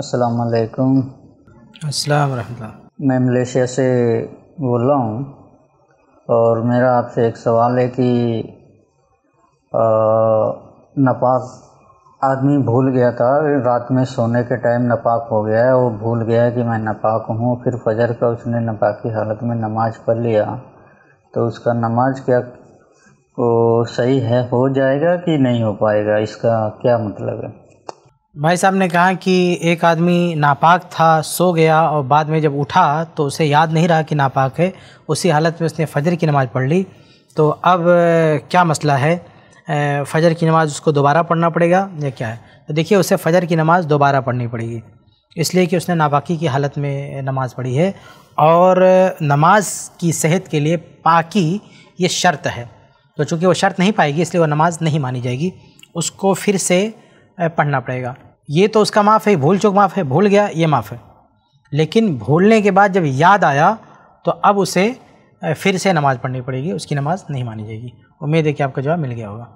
अस्सलाम वालेकुम अस्सलाम रहमतुल्लाह मैं मलेशिया से बोल रहा हूँ और मेरा आपसे एक सवाल है कि नपाक आदमी भूल गया था रात में सोने के टाइम नपाक हो गया है वो भूल गया है कि मैं नपाक हूँ फिर फजर का उसने की हालत में नमाज पढ़ लिया तो उसका नमाज क्या वो सही है हो जाएगा कि नहीं हो पाएगा इसका क्या मतलब है भाई साहब ने कहा कि एक आदमी नापाक था सो गया और बाद में जब उठा तो उसे याद नहीं रहा कि नापाक है उसी हालत में उसने फजर की नमाज़ पढ़ ली तो अब क्या मसला है फ़जर की नमाज़ उसको दोबारा पढ़ना पड़ेगा या क्या है तो देखिए उसे फ़जर की नमाज़ दोबारा पढ़नी पड़ेगी इसलिए कि उसने नापाकी की हालत में नमाज़ पढ़ी है और नमाज की सेहत के लिए पाकी ये शर्त है तो चूँकि वो शर्त नहीं पाएगी इसलिए वो नमाज़ नहीं मानी जाएगी उसको फिर से पढ़ना पड़ेगा ये तो उसका माफ़ है भूल चुक माफ़ है भूल गया ये माफ़ है लेकिन भूलने के बाद जब याद आया तो अब उसे फिर से नमाज़ पढ़नी पड़ेगी उसकी नमाज़ नहीं मानी जाएगी उम्मीद है कि आपका जवाब मिल गया होगा